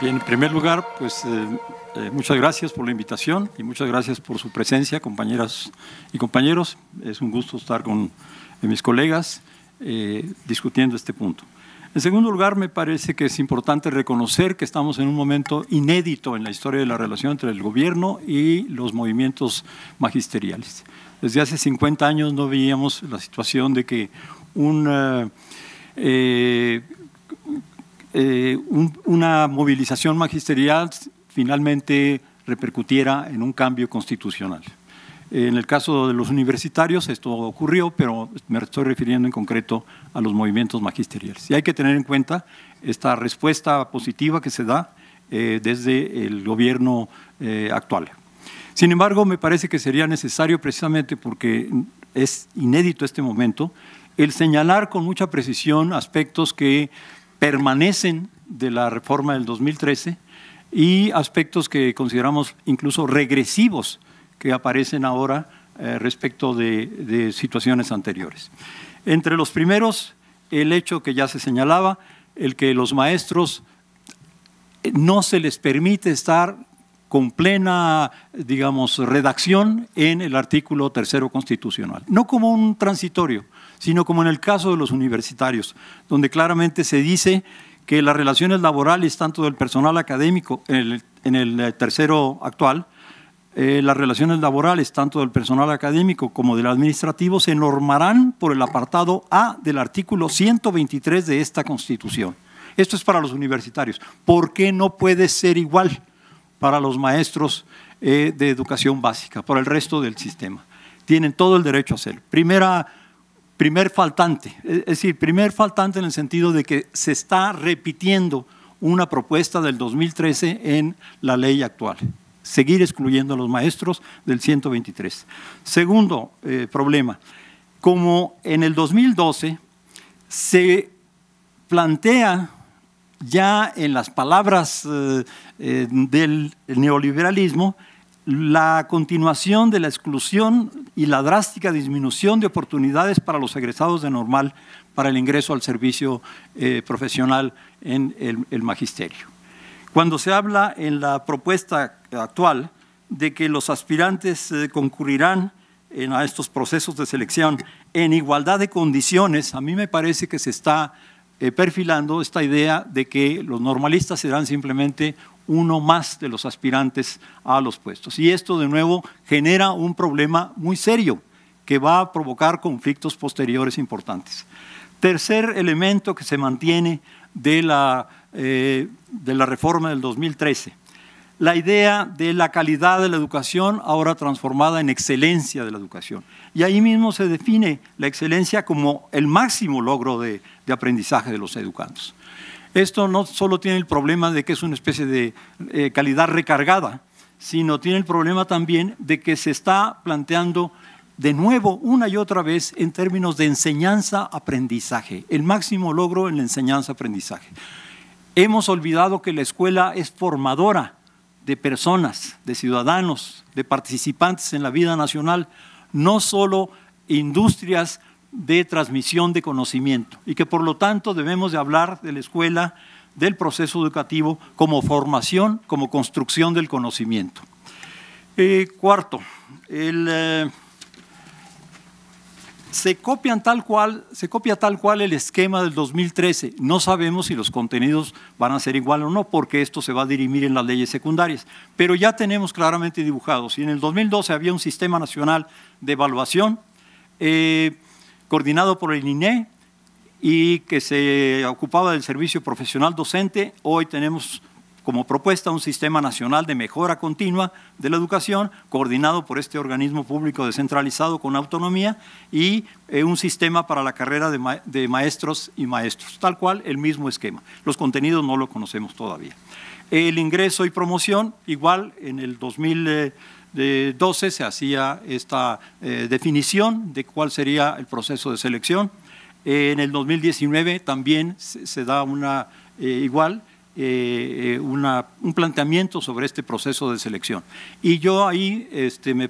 Bien, en primer lugar, pues eh, eh, muchas gracias por la invitación y muchas gracias por su presencia, compañeras y compañeros. Es un gusto estar con mis colegas eh, discutiendo este punto. En segundo lugar, me parece que es importante reconocer que estamos en un momento inédito en la historia de la relación entre el gobierno y los movimientos magisteriales. Desde hace 50 años no veíamos la situación de que un eh, una movilización magisterial finalmente repercutiera en un cambio constitucional. En el caso de los universitarios esto ocurrió, pero me estoy refiriendo en concreto a los movimientos magisteriales. Y hay que tener en cuenta esta respuesta positiva que se da eh, desde el gobierno eh, actual. Sin embargo, me parece que sería necesario, precisamente porque es inédito este momento, el señalar con mucha precisión aspectos que permanecen de la reforma del 2013 y aspectos que consideramos incluso regresivos que aparecen ahora eh, respecto de, de, situaciones anteriores. Entre los primeros, el hecho que ya se señalaba, el que los maestros eh, no se les permite estar con plena, digamos, redacción en el artículo tercero constitucional. No como un transitorio, sino como en el caso de los universitarios, donde claramente se dice que las relaciones laborales, tanto del personal académico en el, eh, tercero actual, eh, las relaciones laborales, tanto del personal académico como del administrativo, se normarán por el apartado A del artículo 123 de esta Constitución. Esto es para los universitarios. ¿Por qué no puede ser igual para los maestros eh, de educación básica, para el resto del sistema? Tienen todo el derecho a hacerlo. Primera primer faltante, es decir, primer faltante en el sentido de que se está repitiendo una propuesta del 2013 en la ley actual, seguir excluyendo a los maestros del 123. Segundo eh, problema, como en el 2012 se plantea ya en las palabras eh, eh, del neoliberalismo la continuación de la exclusión y la drástica disminución de oportunidades para los egresados de normal para el ingreso al servicio eh, profesional en el, magisterio. Cuando se habla en la propuesta actual de que los aspirantes eh, concurrirán a estos procesos de selección en igualdad de condiciones, a mí me parece que se está eh, perfilando esta idea de que los normalistas serán simplemente uno más de los aspirantes a los puestos. Y esto de nuevo genera un problema muy serio que va a provocar conflictos posteriores importantes. Tercer elemento que se mantiene de la, eh, de la reforma del 2013, la idea de la calidad de la educación ahora transformada en excelencia de la educación. Y ahí mismo se define la excelencia como el máximo logro de, de aprendizaje de los educandos. Esto no solo tiene el problema de que es una especie de eh, calidad recargada, sino tiene el problema también de que se está planteando de nuevo una y otra vez en términos de enseñanza-aprendizaje, el máximo logro en la enseñanza-aprendizaje. Hemos olvidado que la escuela es formadora de personas, de ciudadanos, de participantes en la vida nacional, no solo industrias de transmisión de conocimiento y que por lo tanto debemos de hablar de la escuela, del proceso educativo como formación, como construcción del conocimiento. Eh, cuarto, eh, se, copian tal cual, se copia tal cual el esquema del 2013. No sabemos si los contenidos van a ser igual o no, porque esto se va a dirimir en las leyes secundarias. Pero ya tenemos claramente dibujados. si en el 2012 había un sistema nacional de evaluación. Eh, coordinado por el INE y que se ocupaba del servicio profesional docente. Hoy tenemos como propuesta un sistema nacional de mejora continua de la educación, coordinado por este organismo público descentralizado con autonomía, y eh, un sistema para la carrera de, maestros y maestros, tal cual el mismo esquema. Los contenidos no lo conocemos todavía. El ingreso y promoción, igual en el 2000 de 12 se hacía esta eh, definición de cuál sería el proceso de selección. en el 2019 también se, da una eh, igual eh, un planteamiento sobre este proceso de selección. Y yo ahí este, me,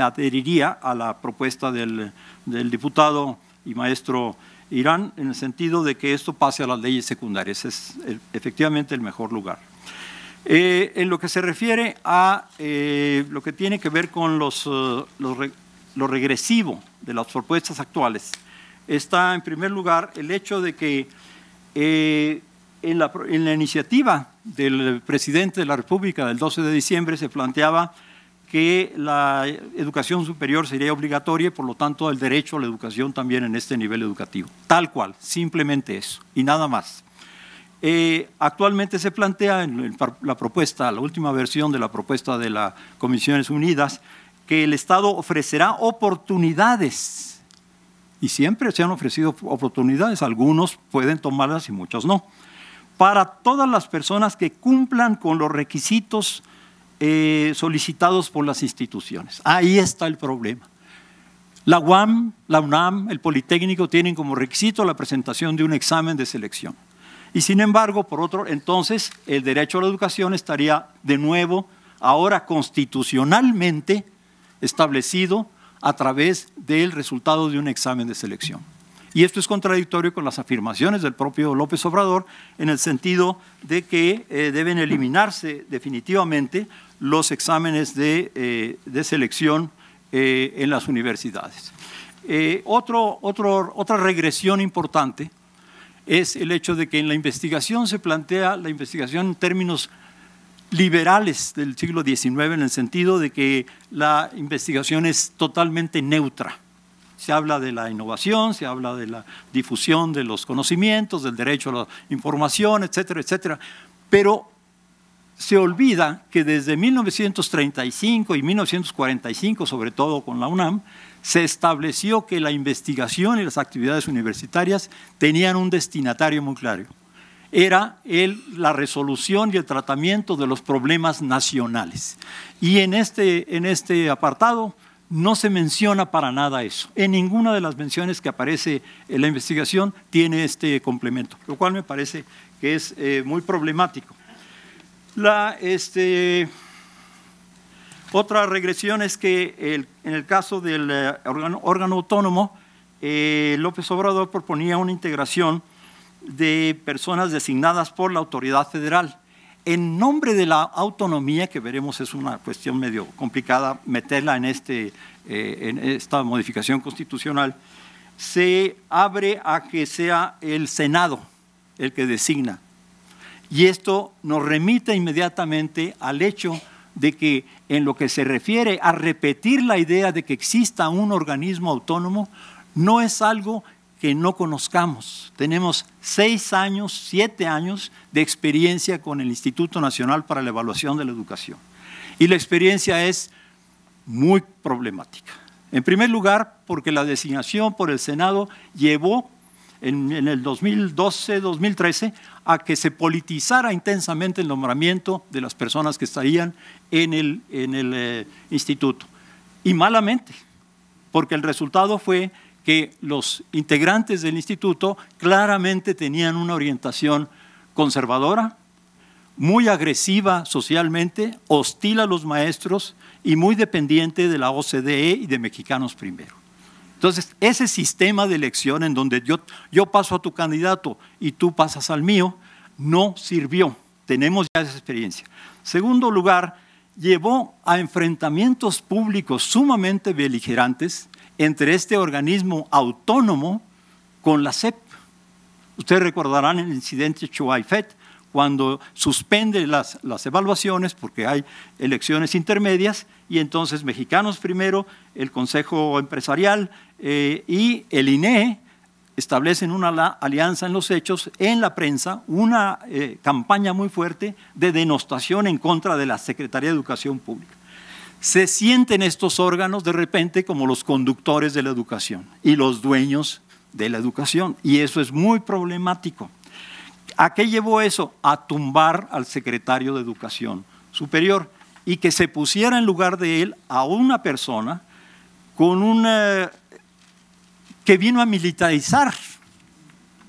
adheriría a la propuesta del diputado y maestro Irán en el sentido de que esto pase a las leyes secundarias. Es efectivamente el mejor lugar. Eh, en lo que se refiere a eh, lo que tiene que ver con los, eh, lo regresivo de las propuestas actuales, está en primer lugar el hecho de que en, la, en, la, iniciativa del presidente de la República del 12 de diciembre se planteaba que la educación superior sería obligatoria y por lo tanto el derecho a la educación también en este nivel educativo. Tal cual, simplemente eso y nada más. Eh, actualmente se plantea en la propuesta, la última versión de la propuesta de las Comisiones Unidas, que el Estado ofrecerá oportunidades. Y siempre se han ofrecido oportunidades, algunos pueden tomarlas y muchos no. Para todas las personas que cumplan con los requisitos eh, solicitados por las instituciones. Ahí está el problema. La UAM, la UNAM, el Politécnico tienen como requisito la presentación de un examen de selección. Y sin embargo, por otro, entonces el derecho a la educación estaría de nuevo ahora constitucionalmente establecido a través del resultado de un examen de selección. Y esto es contradictorio con las afirmaciones del propio López Obrador en el sentido de que eh, deben eliminarse definitivamente los exámenes de, eh, selección eh, en las universidades. otra regresión importante es el hecho de que en la investigación se plantea la investigación en términos liberales del siglo XIX, en el sentido de que la investigación es totalmente neutra. Se habla de la innovación, se habla de la difusión de los conocimientos, del derecho a la información, etcétera, etcétera. Pero se olvida que desde 1935 y 1945, sobre todo con la UNAM, se estableció que la investigación y las actividades universitarias tenían un destinatario muy claro. Era la resolución y el tratamiento de los problemas nacionales. Y en este, en este apartado no se menciona para nada eso. En ninguna de las menciones que aparece en la investigación tiene este complemento, lo cual me parece que es eh, muy problemático. La, este, otra regresión es que en el caso del eh, órgano, autónomo, eh, López Obrador proponía una integración de personas designadas por la autoridad federal. En nombre de la autonomía, que veremos es una cuestión medio complicada meterla en, este, eh, en esta modificación constitucional, se abre a que sea el Senado el que designa. Y esto nos remite inmediatamente al hecho de que en lo que se refiere a repetir la idea de que exista un organismo autónomo, no es algo que no conozcamos. Tenemos seis años, siete años de experiencia con el Instituto Nacional para la Evaluación de la Educación. Y la experiencia es muy problemática. En primer lugar, porque la designación por el Senado llevó en, el 2012-2013 a que se politizara intensamente el nombramiento de las personas que estarían en el, eh, instituto. Y malamente, porque el resultado fue que los integrantes del instituto claramente tenían una orientación conservadora, muy agresiva socialmente, hostil a los maestros y muy dependiente de la OCDE y de Mexicanos Primero. Entonces, ese sistema de elección en donde yo, paso a tu candidato y tú pasas al mío, no sirvió. Tenemos ya esa experiencia. Segundo lugar, llevó a enfrentamientos públicos sumamente beligerantes entre este organismo autónomo con la CEP. Ustedes recordarán el incidente Chuaifet, cuando suspende las, evaluaciones, porque hay elecciones intermedias, y entonces mexicanos primero, el Consejo Empresarial eh, y el INE establecen una alianza en los hechos, en la prensa, una eh, campaña muy fuerte de denostación en contra de la Secretaría de Educación Pública. Se sienten estos órganos de repente como los conductores de la educación y los dueños de la educación, y eso es muy problemático. ¿A qué llevó eso? A tumbar al secretario de Educación Superior y que se pusiera en lugar de él a una persona con una que vino a militarizar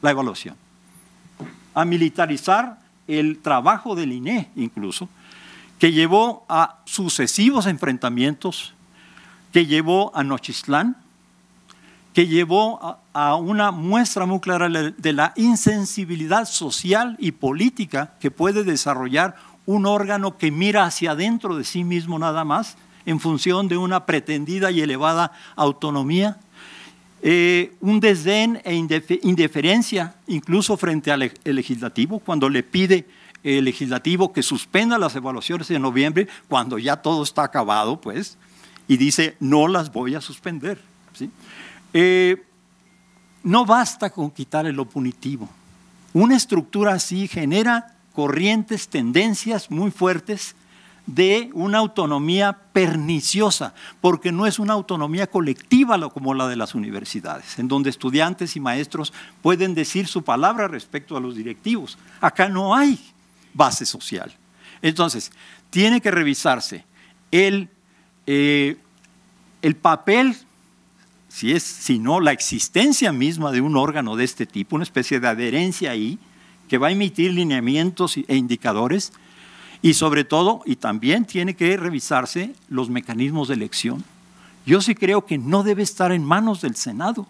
la evaluación, a militarizar el trabajo del INE incluso, que llevó a sucesivos enfrentamientos, que llevó a Nochislán, que llevó a una muestra muy clara de la insensibilidad social y política que puede desarrollar un órgano que mira hacia adentro de sí mismo nada más en función de una pretendida y elevada autonomía, eh, un desdén e indiferencia incluso frente al legislativo cuando le pide el legislativo que suspenda las evaluaciones en noviembre cuando ya todo está acabado, pues, y dice, no las voy a suspender. Eh, no basta con quitarle lo punitivo. Una estructura así genera corrientes, tendencias muy fuertes de una autonomía perniciosa, porque no es una autonomía colectiva como la de las universidades, en donde estudiantes y maestros pueden decir su palabra respecto a los directivos. Acá no hay base social. Entonces, tiene que revisarse el, eh, el papel si es, sino la existencia misma de un órgano de este tipo, una especie de adherencia ahí, que va a emitir lineamientos e indicadores, y sobre todo, y también tiene que revisarse los mecanismos de elección. Yo sí creo que no debe estar en manos del Senado,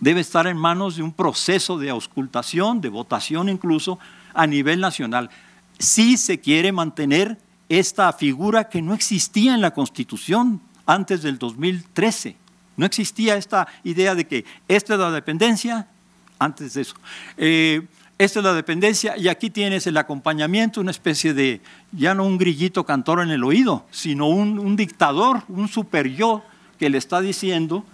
debe estar en manos de un proceso de auscultación, de votación incluso, a nivel nacional. Si se quiere mantener esta figura que no existía en la Constitución antes del 2013 no existía esta idea de que esta es la dependencia, antes de eso. Eh, esta es la dependencia y aquí tienes el acompañamiento, una especie de, ya no un grillito cantor en el oído, sino un, dictador, un super yo que le está diciendo,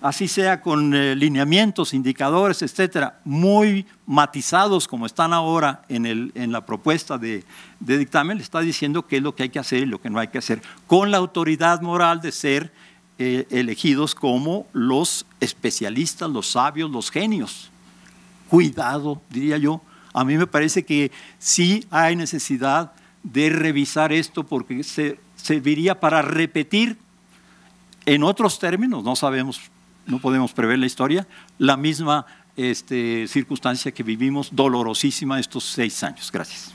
así sea con eh, lineamientos, indicadores, etcétera, muy matizados como están ahora en, la propuesta de, de, dictamen, le está diciendo qué es lo que hay que hacer y lo que no hay que hacer, con la autoridad moral de ser eh, elegidos como los especialistas, los sabios, los genios. Cuidado, diría yo. A mí me parece que sí hay necesidad de revisar esto porque se, serviría para repetir en otros términos, no sabemos, no podemos prever la historia, la misma este, circunstancia que vivimos dolorosísima estos seis años. Gracias.